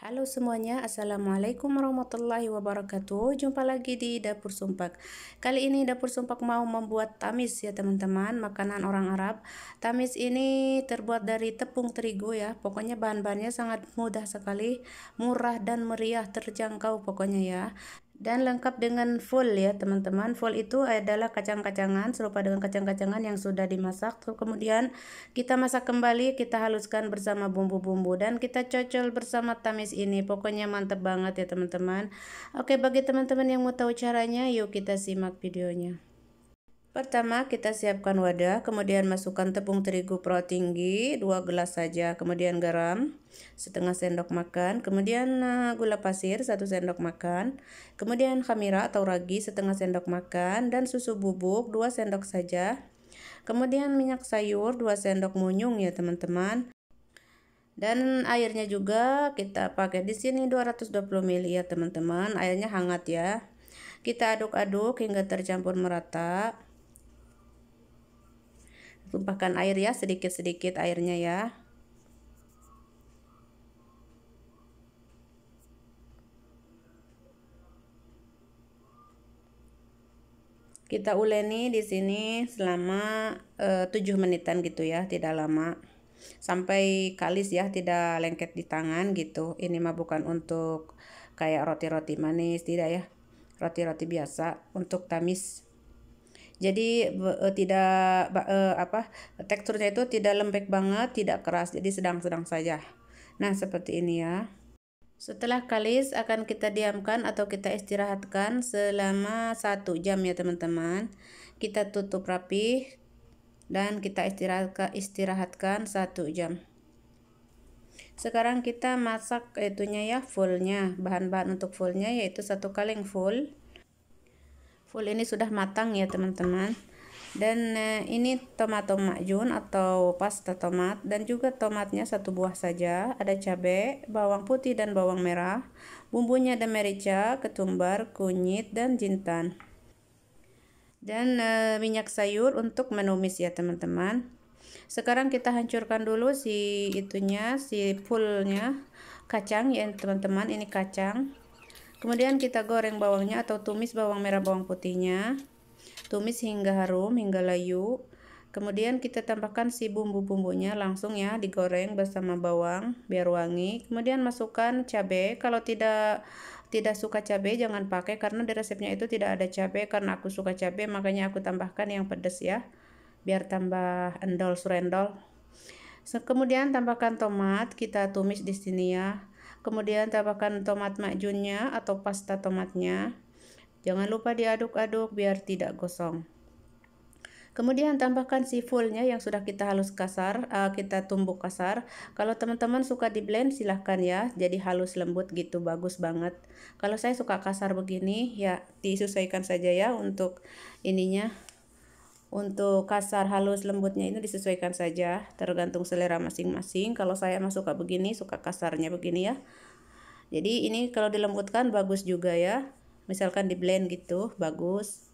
Halo semuanya, Assalamualaikum warahmatullahi wabarakatuh Jumpa lagi di Dapur Sumpak Kali ini Dapur Sumpak mau membuat tamis ya teman-teman Makanan orang Arab Tamis ini terbuat dari tepung terigu ya Pokoknya bahan-bahannya sangat mudah sekali Murah dan meriah terjangkau pokoknya ya dan lengkap dengan full ya teman-teman full itu adalah kacang-kacangan serupa dengan kacang-kacangan yang sudah dimasak kemudian kita masak kembali kita haluskan bersama bumbu-bumbu dan kita cocol bersama tamis ini pokoknya mantep banget ya teman-teman oke bagi teman-teman yang mau tahu caranya yuk kita simak videonya Pertama kita siapkan wadah, kemudian masukkan tepung terigu pro tinggi 2 gelas saja, kemudian garam setengah sendok makan, kemudian eh, gula pasir 1 sendok makan, kemudian khamira atau ragi setengah sendok makan dan susu bubuk 2 sendok saja. Kemudian minyak sayur 2 sendok munyung ya teman-teman. Dan airnya juga kita pakai di sini 220 ml ya teman-teman. Airnya hangat ya. Kita aduk-aduk hingga tercampur merata tumpahkan air ya sedikit-sedikit airnya ya kita uleni di sini selama e, eh, 7 menitan gitu ya, tidak lama. Sampai kalis ya, tidak lengket di tangan gitu. Ini mah bukan untuk kayak roti-roti manis, tidak ya. Roti-roti biasa untuk tamis jadi e, tidak e, apa teksturnya itu tidak lembek banget tidak keras jadi sedang-sedang saja nah seperti ini ya setelah kalis akan kita diamkan atau kita istirahatkan selama satu jam ya teman-teman kita tutup rapi dan kita istirahatkan istirahatkan satu jam sekarang kita masak itunya ya fullnya bahan-bahan untuk fullnya yaitu satu kaleng full full ini sudah matang ya teman-teman dan eh, ini tomat makjun atau pasta tomat dan juga tomatnya satu buah saja ada cabai bawang putih dan bawang merah bumbunya ada merica ketumbar kunyit dan jintan dan eh, minyak sayur untuk menumis ya teman-teman sekarang kita hancurkan dulu si itunya si fullnya kacang ya teman-teman ini kacang Kemudian kita goreng bawangnya atau tumis bawang merah bawang putihnya. Tumis hingga harum, hingga layu. Kemudian kita tambahkan si bumbu-bumbunya langsung ya digoreng bersama bawang biar wangi. Kemudian masukkan cabai. Kalau tidak tidak suka cabai jangan pakai karena di resepnya itu tidak ada cabai karena aku suka cabai makanya aku tambahkan yang pedas ya. Biar tambah endol surendol. kemudian tambahkan tomat, kita tumis di sini ya. Kemudian tambahkan tomat makjunnya atau pasta tomatnya. Jangan lupa diaduk-aduk biar tidak gosong. Kemudian tambahkan sifulnya yang sudah kita halus kasar, uh, kita tumbuk kasar. Kalau teman-teman suka di blend silahkan ya, jadi halus lembut gitu, bagus banget. Kalau saya suka kasar begini ya disesuaikan saja ya untuk ininya untuk kasar halus lembutnya itu disesuaikan saja tergantung selera masing-masing kalau saya masuk ke begini suka kasarnya begini ya jadi ini kalau dilembutkan bagus juga ya misalkan di blend gitu bagus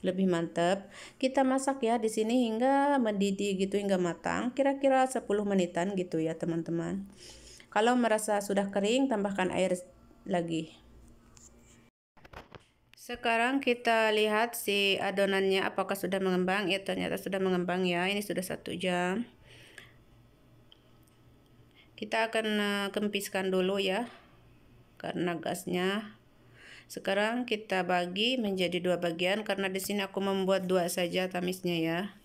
lebih mantap kita masak ya di sini hingga mendidih gitu hingga matang kira-kira 10 menitan gitu ya teman-teman kalau merasa sudah kering tambahkan air lagi sekarang kita lihat si adonannya apakah sudah mengembang. Ya ternyata sudah mengembang ya. Ini sudah satu jam. Kita akan eh, kempiskan dulu ya. Karena gasnya. Sekarang kita bagi menjadi dua bagian. Karena di sini aku membuat dua saja tamisnya ya.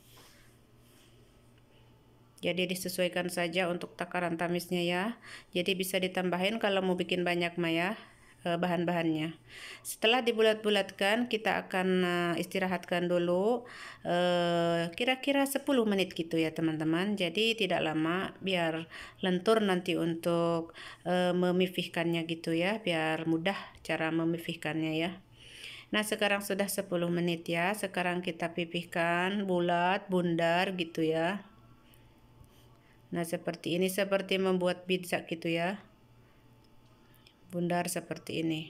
Jadi disesuaikan saja untuk takaran tamisnya ya. Jadi bisa ditambahin kalau mau bikin banyak mah ya. Eh, bahan-bahannya. Setelah dibulat-bulatkan, kita akan eh, istirahatkan dulu eh, kira-kira 10 menit gitu ya teman-teman. Jadi tidak lama biar lentur nanti untuk memifihkannya gitu ya, biar mudah cara memifihkannya ya. Nah sekarang sudah 10 menit ya, sekarang kita pipihkan bulat, bundar gitu ya. Nah seperti ini, seperti membuat pizza gitu ya bundar seperti ini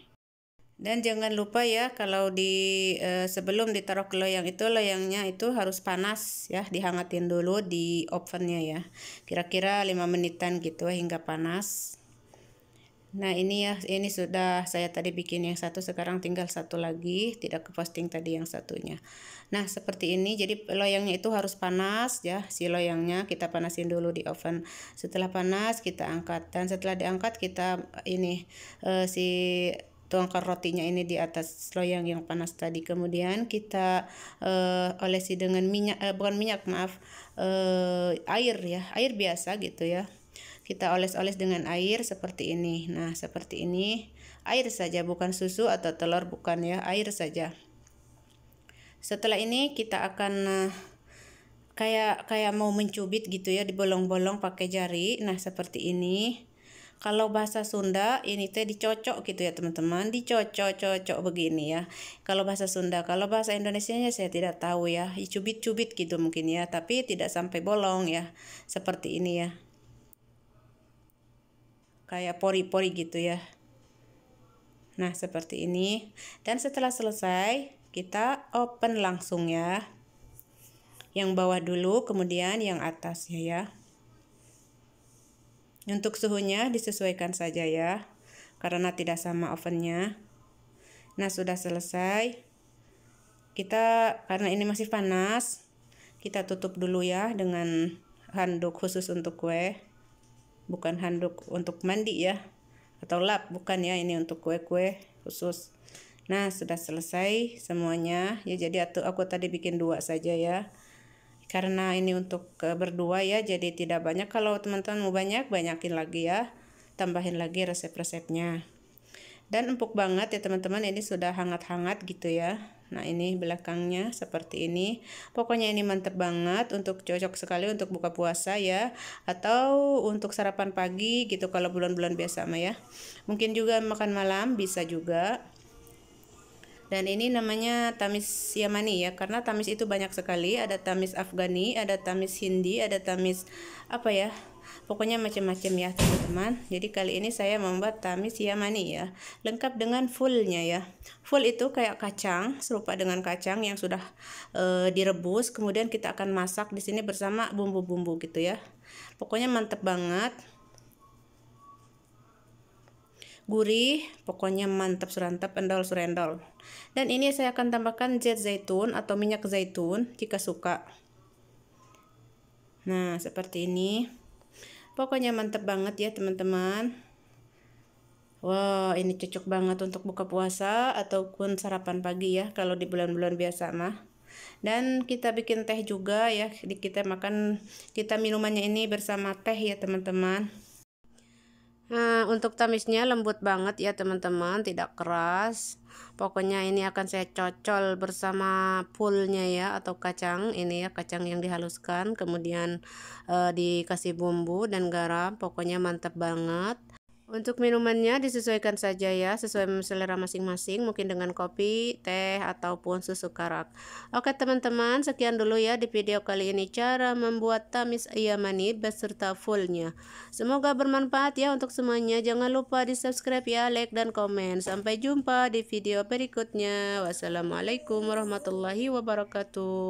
dan jangan lupa ya kalau di eh, sebelum ditaruh ke loyang itu loyangnya itu harus panas ya dihangatin dulu di ovennya ya kira-kira 5 menitan gitu hingga panas Nah ini ya ini sudah saya tadi bikin yang satu sekarang tinggal satu lagi tidak ke posting tadi yang satunya. Nah seperti ini jadi loyangnya itu harus panas ya si loyangnya kita panasin dulu di oven. Setelah panas kita angkat dan setelah diangkat kita ini e, si tuangkan rotinya ini di atas loyang yang panas tadi. Kemudian kita e, olesi dengan minyak eh, bukan minyak maaf e, air ya air biasa gitu ya kita oles-oles dengan air seperti ini. Nah, seperti ini. Air saja bukan susu atau telur bukan ya, air saja. Setelah ini kita akan eh, kayak kayak mau mencubit gitu ya dibolong-bolong pakai jari. Nah, seperti ini. Kalau bahasa Sunda ini teh dicocok gitu ya teman-teman, dicocok-cocok begini ya. Kalau bahasa Sunda, kalau bahasa Indonesia saya tidak tahu ya, cubit cubit gitu mungkin ya, tapi tidak sampai bolong ya. Seperti ini ya kayak pori-pori gitu ya nah seperti ini dan setelah selesai kita open langsung ya yang bawah dulu kemudian yang atasnya ya untuk suhunya disesuaikan saja ya karena tidak sama ovennya nah sudah selesai kita karena ini masih panas kita tutup dulu ya dengan handuk khusus untuk kue bukan handuk untuk mandi ya atau lap bukan ya ini untuk kue-kue khusus nah sudah selesai semuanya ya jadi aku, aku tadi bikin dua saja ya karena ini untuk e, berdua ya jadi tidak banyak kalau teman-teman mau banyak banyakin lagi ya tambahin lagi resep-resepnya dan empuk banget ya teman-teman ini sudah hangat-hangat gitu ya Nah ini belakangnya seperti ini. Pokoknya ini mantep banget untuk cocok sekali untuk buka puasa ya. Atau untuk sarapan pagi gitu kalau bulan-bulan biasa mah ya. Mungkin juga makan malam bisa juga. Dan ini namanya tamis Yamani ya, karena tamis itu banyak sekali. Ada tamis Afghani, ada tamis Hindi, ada tamis apa ya, pokoknya macam-macam ya teman-teman jadi kali ini saya membuat tamis yamani ya lengkap dengan fullnya ya full itu kayak kacang serupa dengan kacang yang sudah e, direbus kemudian kita akan masak di sini bersama bumbu-bumbu gitu ya pokoknya mantep banget gurih, pokoknya mantap surantap, endol surendol. Dan ini saya akan tambahkan zaitun atau minyak zaitun jika suka. Nah, seperti ini. Pokoknya mantep banget ya teman-teman. Wow, ini cocok banget untuk buka puasa ataupun sarapan pagi ya kalau di bulan-bulan biasa mah. Dan kita bikin teh juga ya, kita makan kita minumannya ini bersama teh ya teman-teman. Nah, untuk tamisnya lembut banget ya teman-teman, tidak keras. Pokoknya ini akan saya cocol bersama pulnya ya atau kacang ini ya kacang yang dihaluskan, kemudian e, dikasih bumbu dan garam. Pokoknya mantap banget. Untuk minumannya disesuaikan saja ya, sesuai selera masing-masing, mungkin dengan kopi, teh, ataupun susu karak. Oke teman-teman, sekian dulu ya di video kali ini cara membuat tamis ayam yamani beserta fullnya. Semoga bermanfaat ya untuk semuanya. Jangan lupa di subscribe ya, like dan komen. Sampai jumpa di video berikutnya. Wassalamualaikum warahmatullahi wabarakatuh.